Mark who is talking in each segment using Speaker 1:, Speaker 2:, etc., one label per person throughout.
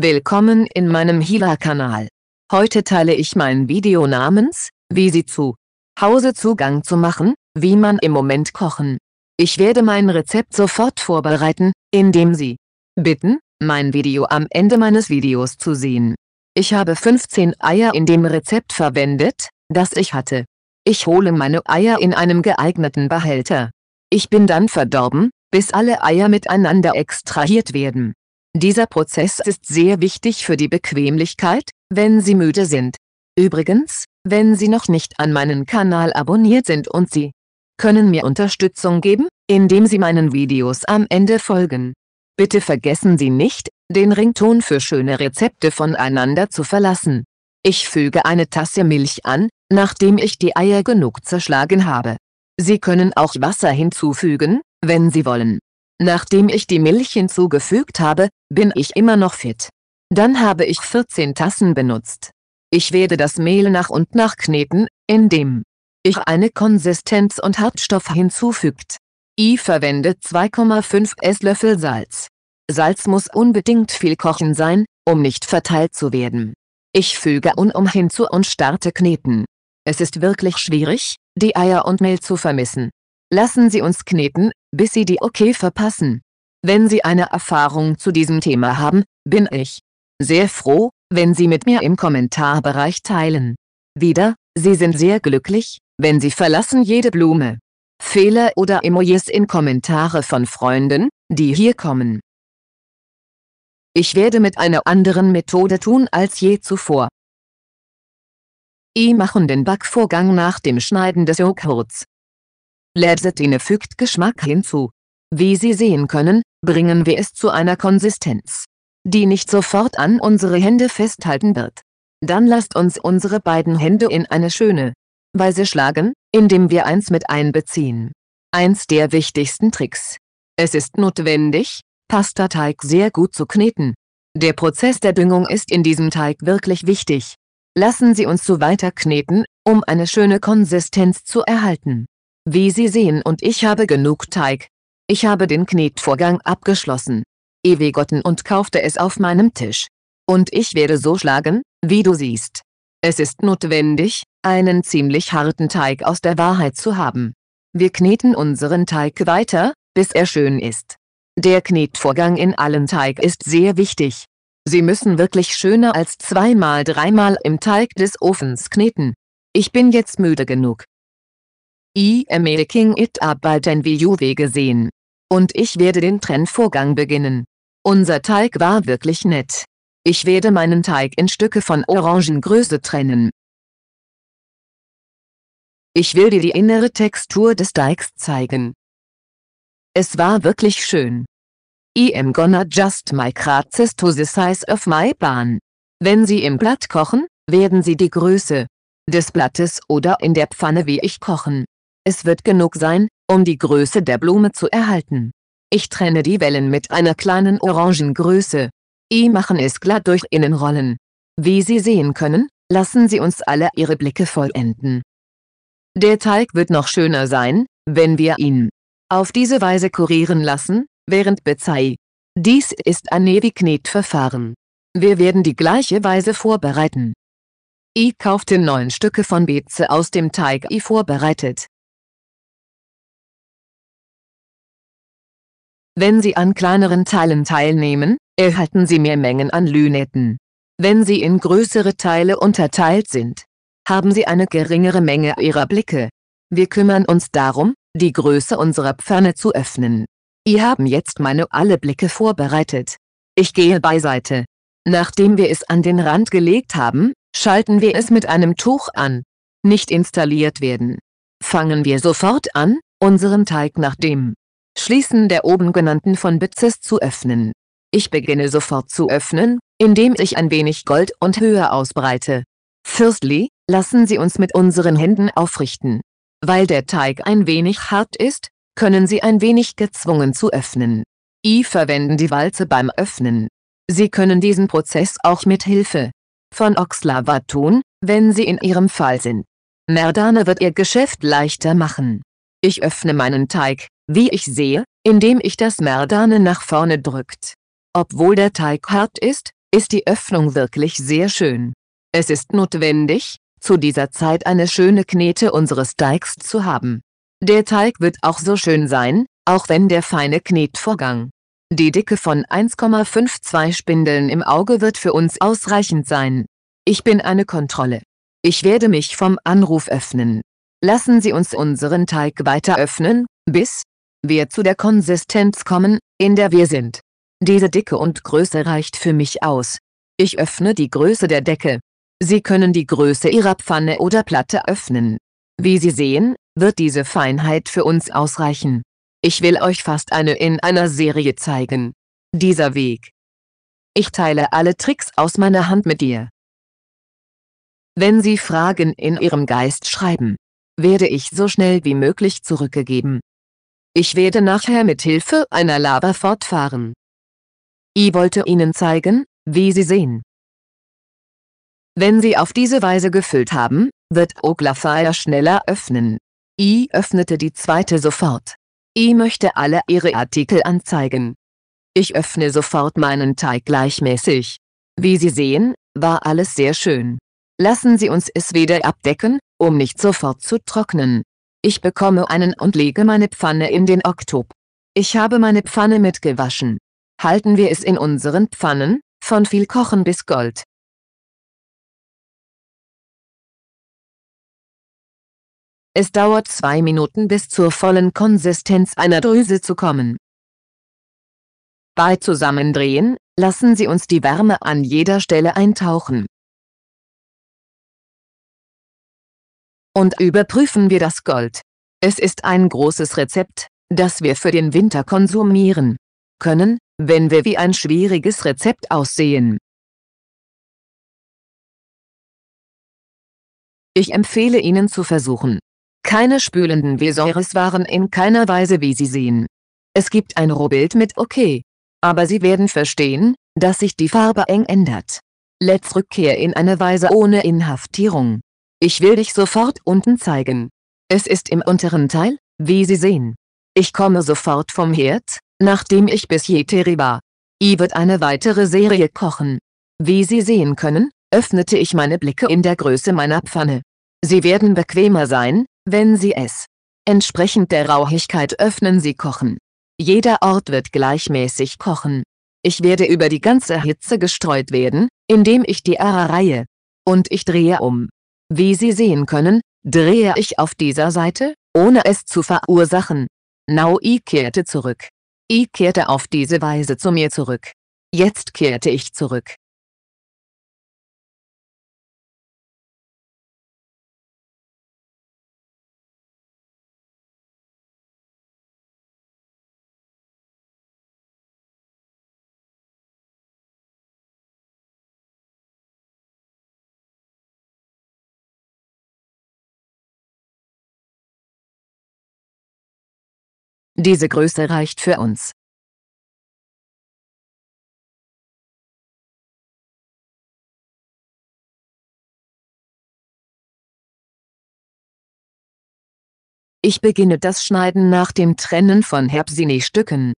Speaker 1: Willkommen in meinem Hiva-Kanal. Heute teile ich mein Video namens, wie Sie zu Hause Zugang zu machen, wie man im Moment kochen. Ich werde mein Rezept sofort vorbereiten, indem Sie bitten, mein Video am Ende meines Videos zu sehen. Ich habe 15 Eier in dem Rezept verwendet, das ich hatte. Ich hole meine Eier in einem geeigneten Behälter. Ich bin dann verdorben, bis alle Eier miteinander extrahiert werden. Dieser Prozess ist sehr wichtig für die Bequemlichkeit, wenn Sie müde sind. Übrigens, wenn Sie noch nicht an meinen Kanal abonniert sind und Sie können mir Unterstützung geben, indem Sie meinen Videos am Ende folgen. Bitte vergessen Sie nicht, den Rington für schöne Rezepte voneinander zu verlassen. Ich füge eine Tasse Milch an, nachdem ich die Eier genug zerschlagen habe. Sie können auch Wasser hinzufügen, wenn Sie wollen. Nachdem ich die Milch hinzugefügt habe, bin ich immer noch fit. Dann habe ich 14 Tassen benutzt. Ich werde das Mehl nach und nach kneten, indem ich eine Konsistenz und Hartstoff hinzufügt. I verwende 2,5 Esslöffel Salz. Salz muss unbedingt viel kochen sein, um nicht verteilt zu werden. Ich füge unum hinzu und starte kneten. Es ist wirklich schwierig, die Eier und Mehl zu vermissen. Lassen Sie uns kneten, bis Sie die OK verpassen. Wenn Sie eine Erfahrung zu diesem Thema haben, bin ich sehr froh, wenn Sie mit mir im Kommentarbereich teilen. Wieder, Sie sind sehr glücklich, wenn Sie verlassen jede Blume. Fehler oder Emojis in Kommentare von Freunden, die hier kommen. Ich werde mit einer anderen Methode tun als je zuvor. I machen den Backvorgang nach dem Schneiden des Joghurts. Lebersetine fügt Geschmack hinzu. Wie Sie sehen können, bringen wir es zu einer Konsistenz, die nicht sofort an unsere Hände festhalten wird. Dann lasst uns unsere beiden Hände in eine schöne Weise schlagen, indem wir eins mit einbeziehen. Eins der wichtigsten Tricks. Es ist notwendig, Pastateig sehr gut zu kneten. Der Prozess der Düngung ist in diesem Teig wirklich wichtig. Lassen Sie uns so weiter kneten, um eine schöne Konsistenz zu erhalten. Wie Sie sehen und ich habe genug Teig. Ich habe den Knetvorgang abgeschlossen. Ewegotten und kaufte es auf meinem Tisch. Und ich werde so schlagen, wie du siehst. Es ist notwendig, einen ziemlich harten Teig aus der Wahrheit zu haben. Wir kneten unseren Teig weiter, bis er schön ist. Der Knetvorgang in allen Teig ist sehr wichtig. Sie müssen wirklich schöner als zweimal dreimal im Teig des Ofens kneten. Ich bin jetzt müde genug. I am making it up bald ein VUW gesehen. Und ich werde den Trennvorgang beginnen. Unser Teig war wirklich nett. Ich werde meinen Teig in Stücke von Orangengröße trennen. Ich will dir die innere Textur des Teigs zeigen. Es war wirklich schön. I am gonna just microzis to the size of my pan. Wenn Sie im Blatt kochen, werden Sie die Größe des Blattes oder in der Pfanne wie ich kochen. Es wird genug sein, um die Größe der Blume zu erhalten. Ich trenne die Wellen mit einer kleinen Orangengröße. I machen es glatt durch Innenrollen. Wie Sie sehen können, lassen Sie uns alle Ihre Blicke vollenden. Der Teig wird noch schöner sein, wenn wir ihn auf diese Weise kurieren lassen, während Bezei. Dies ist ein Neviknet-Verfahren. Wir werden die gleiche Weise vorbereiten. I kaufte neun Stücke von Beze
Speaker 2: aus dem Teig I vorbereitet.
Speaker 1: Wenn Sie an kleineren Teilen teilnehmen, erhalten Sie mehr Mengen an Lünetten. Wenn Sie in größere Teile unterteilt sind, haben Sie eine geringere Menge Ihrer Blicke. Wir kümmern uns darum, die Größe unserer Pfanne zu öffnen. Ihr haben jetzt meine alle Blicke vorbereitet. Ich gehe beiseite. Nachdem wir es an den Rand gelegt haben, schalten wir es mit einem Tuch an. Nicht installiert werden. Fangen wir sofort an, unseren Teig nach dem Schließen der oben genannten von Bitzes zu öffnen. Ich beginne sofort zu öffnen, indem ich ein wenig Gold und Höhe ausbreite. Firstly, lassen Sie uns mit unseren Händen aufrichten. Weil der Teig ein wenig hart ist, können Sie ein wenig gezwungen zu öffnen. I verwenden die Walze beim Öffnen. Sie können diesen Prozess auch mit Hilfe von Oxlava tun, wenn Sie in Ihrem Fall sind. Merdane wird Ihr Geschäft leichter machen. Ich öffne meinen Teig, wie ich sehe, indem ich das Merdane nach vorne drückt. Obwohl der Teig hart ist, ist die Öffnung wirklich sehr schön. Es ist notwendig, zu dieser Zeit eine schöne Knete unseres Teigs zu haben. Der Teig wird auch so schön sein, auch wenn der feine Knetvorgang. Die Dicke von 1,52 Spindeln im Auge wird für uns ausreichend sein. Ich bin eine Kontrolle. Ich werde mich vom Anruf öffnen. Lassen Sie uns unseren Teig weiter öffnen, bis, wir zu der Konsistenz kommen, in der wir sind. Diese Dicke und Größe reicht für mich aus. Ich öffne die Größe der Decke. Sie können die Größe Ihrer Pfanne oder Platte öffnen. Wie Sie sehen, wird diese Feinheit für uns ausreichen. Ich will euch fast eine in einer Serie zeigen. Dieser Weg. Ich teile alle Tricks aus meiner Hand mit dir. Wenn Sie Fragen in Ihrem Geist schreiben, werde ich so schnell wie möglich zurückgegeben. Ich werde nachher mit Hilfe einer Lava fortfahren. Ich wollte Ihnen zeigen, wie Sie sehen. Wenn Sie auf diese Weise gefüllt haben, wird Oglafire schneller öffnen. I öffnete die zweite sofort. I möchte alle Ihre Artikel anzeigen. Ich öffne sofort meinen Teig gleichmäßig. Wie Sie sehen, war alles sehr schön. Lassen Sie uns es wieder abdecken, um nicht sofort zu trocknen. Ich bekomme einen und lege meine Pfanne in den Oktop. Ich habe meine Pfanne mitgewaschen. Halten wir es in unseren Pfannen, von viel
Speaker 2: Kochen bis Gold.
Speaker 1: Es dauert zwei Minuten bis zur vollen Konsistenz einer Drüse zu kommen. Bei Zusammendrehen, lassen Sie uns die Wärme an
Speaker 2: jeder Stelle eintauchen.
Speaker 1: und überprüfen wir das Gold. Es ist ein großes Rezept, das wir für den Winter konsumieren können, wenn wir wie ein schwieriges Rezept aussehen.
Speaker 2: Ich empfehle Ihnen
Speaker 1: zu versuchen. Keine spülenden Vesäureswaren in keiner Weise wie Sie sehen. Es gibt ein Rohbild mit OK. Aber Sie werden verstehen, dass sich die Farbe eng ändert. Let's Rückkehr in eine Weise ohne Inhaftierung. Ich will dich sofort unten zeigen. Es ist im unteren Teil, wie Sie sehen. Ich komme sofort vom Herd, nachdem ich bis Jeteri war. I wird eine weitere Serie kochen. Wie Sie sehen können, öffnete ich meine Blicke in der Größe meiner Pfanne. Sie werden bequemer sein, wenn Sie es entsprechend der Rauhigkeit öffnen Sie kochen. Jeder Ort wird gleichmäßig kochen. Ich werde über die ganze Hitze gestreut werden, indem ich die Ara reihe. Und ich drehe um. Wie Sie sehen können, drehe ich auf dieser Seite, ohne es zu verursachen. Now I kehrte zurück. I kehrte auf diese Weise zu mir zurück. Jetzt kehrte ich zurück.
Speaker 2: Diese Größe reicht für uns. Ich beginne das Schneiden nach dem Trennen von Herbsini-Stücken.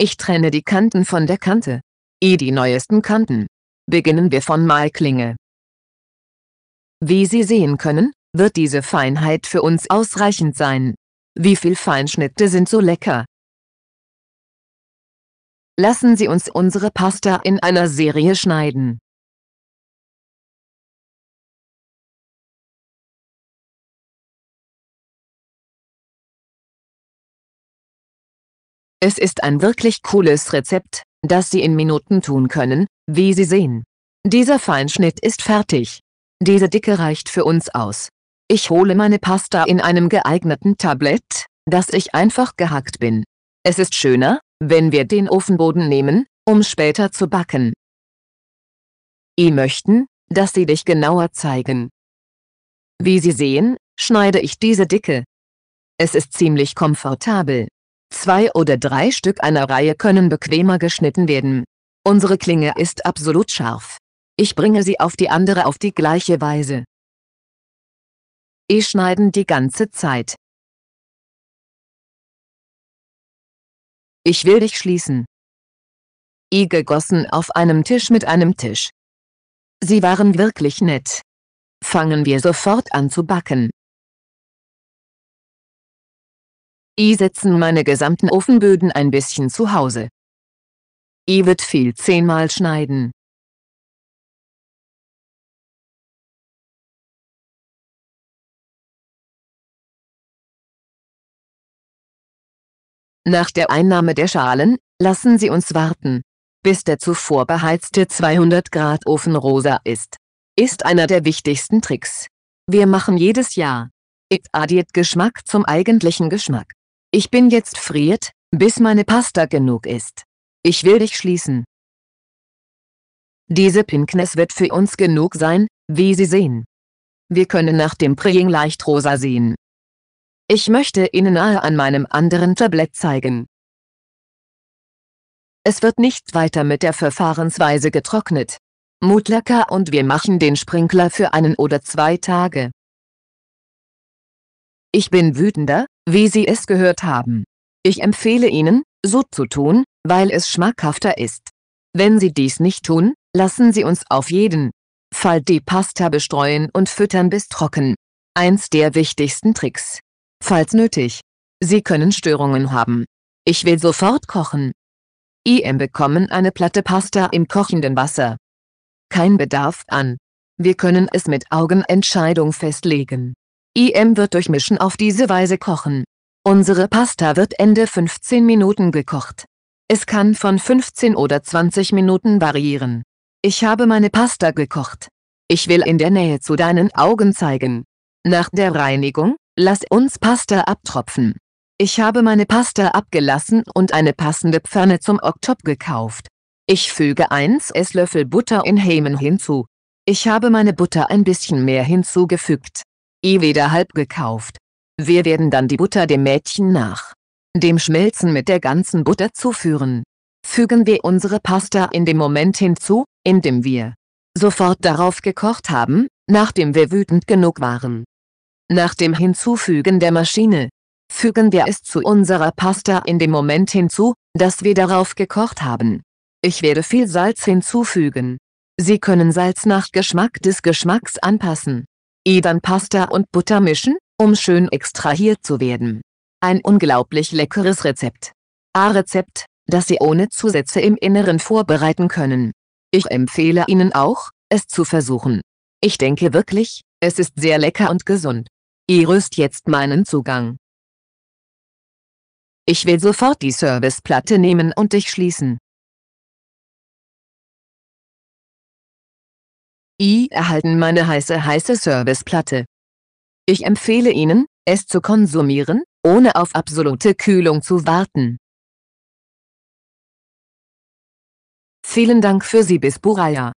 Speaker 2: Ich trenne die Kanten von der Kante.
Speaker 1: E die neuesten Kanten. Beginnen wir von Malklinge. Wie Sie sehen können, wird diese Feinheit für uns ausreichend sein. Wie viel Feinschnitte sind so lecker? Lassen Sie uns
Speaker 2: unsere Pasta in einer Serie schneiden.
Speaker 1: Es ist ein wirklich cooles Rezept, das Sie in Minuten tun können, wie Sie sehen. Dieser Feinschnitt ist fertig. Diese Dicke reicht für uns aus. Ich hole meine Pasta in einem geeigneten Tablett, dass ich einfach gehackt bin. Es ist schöner, wenn wir den Ofenboden nehmen, um später zu backen. I möchten, dass sie dich genauer zeigen. Wie Sie sehen, schneide ich diese Dicke. Es ist ziemlich komfortabel. Zwei oder drei Stück einer Reihe können bequemer geschnitten werden. Unsere Klinge ist absolut scharf ich bringe sie auf die andere auf die gleiche Weise. E schneiden die ganze Zeit.
Speaker 2: Ich will dich schließen. I gegossen auf einem Tisch mit einem Tisch. Sie waren wirklich nett. Fangen wir sofort an zu backen. I setzen meine gesamten Ofenböden ein bisschen zu Hause. I wird viel zehnmal schneiden.
Speaker 1: Nach der Einnahme der Schalen, lassen Sie uns warten, bis der zuvor beheizte 200 Grad Ofen rosa ist. Ist einer der wichtigsten Tricks. Wir machen jedes Jahr. It addiert Geschmack zum eigentlichen Geschmack. Ich bin jetzt friert, bis meine Pasta genug ist. Ich will dich schließen. Diese Pinkness wird für uns genug sein, wie Sie sehen. Wir können nach dem Preying leicht rosa sehen. Ich möchte Ihnen nahe an meinem anderen Tablett zeigen. Es wird nicht weiter mit der Verfahrensweise getrocknet. Mutlacker und wir machen den Sprinkler für einen oder zwei Tage. Ich bin wütender, wie Sie es gehört haben. Ich empfehle Ihnen, so zu tun, weil es schmackhafter ist. Wenn Sie dies nicht tun, lassen Sie uns auf jeden Fall die Pasta bestreuen und füttern bis trocken. Eins der wichtigsten Tricks, falls nötig. Sie können Störungen haben. Ich will sofort kochen. IM bekommen eine Platte Pasta im kochenden Wasser. Kein Bedarf an. Wir können es mit Augenentscheidung festlegen. IM wird durchmischen auf diese Weise kochen. Unsere Pasta wird Ende 15 Minuten gekocht. Es kann von 15 oder 20 Minuten variieren. Ich habe meine Pasta gekocht. Ich will in der Nähe zu deinen Augen zeigen. Nach der Reinigung Lass uns Pasta abtropfen. Ich habe meine Pasta abgelassen und eine passende Pfanne zum Oktop gekauft. Ich füge 1 Esslöffel Butter in Hämen hinzu. Ich habe meine Butter ein bisschen mehr hinzugefügt. I weder halb gekauft. Wir werden dann die Butter dem Mädchen nach dem Schmelzen mit der ganzen Butter zuführen. Fügen wir unsere Pasta in dem Moment hinzu, in dem wir sofort darauf gekocht haben, nachdem wir wütend genug waren. Nach dem Hinzufügen der Maschine, fügen wir es zu unserer Pasta in dem Moment hinzu, dass wir darauf gekocht haben. Ich werde viel Salz hinzufügen. Sie können Salz nach Geschmack des Geschmacks anpassen. E dann Pasta und Butter mischen, um schön extrahiert zu werden. Ein unglaublich leckeres Rezept. A-Rezept, das Sie ohne Zusätze im Inneren vorbereiten können. Ich empfehle Ihnen auch, es zu versuchen. Ich denke wirklich, es ist sehr lecker und gesund. Ihr rüst jetzt meinen Zugang. Ich will sofort die Serviceplatte nehmen und dich schließen.
Speaker 2: I erhalten meine heiße heiße Serviceplatte. Ich empfehle Ihnen, es zu konsumieren, ohne auf absolute Kühlung zu warten.
Speaker 1: Vielen Dank für Sie bis Buraya.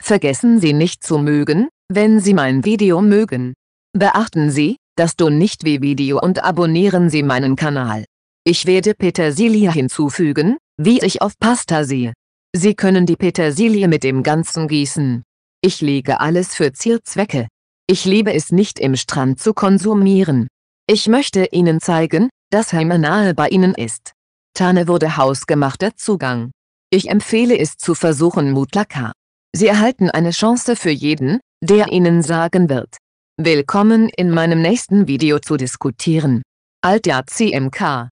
Speaker 1: Vergessen Sie nicht zu mögen, wenn Sie mein Video mögen. Beachten Sie, dass du nicht wie Video und abonnieren Sie meinen Kanal. Ich werde Petersilie hinzufügen, wie ich auf Pasta sehe. Sie können die Petersilie mit dem Ganzen gießen. Ich lege alles für Zierzwecke. Ich liebe es nicht im Strand zu konsumieren. Ich möchte Ihnen zeigen, dass Heimer nahe bei Ihnen ist. Tane wurde hausgemachter Zugang. Ich empfehle es zu versuchen Mutlaka. Sie erhalten eine Chance für jeden, der Ihnen sagen wird, Willkommen in meinem nächsten Video zu diskutieren.
Speaker 2: Alt CMK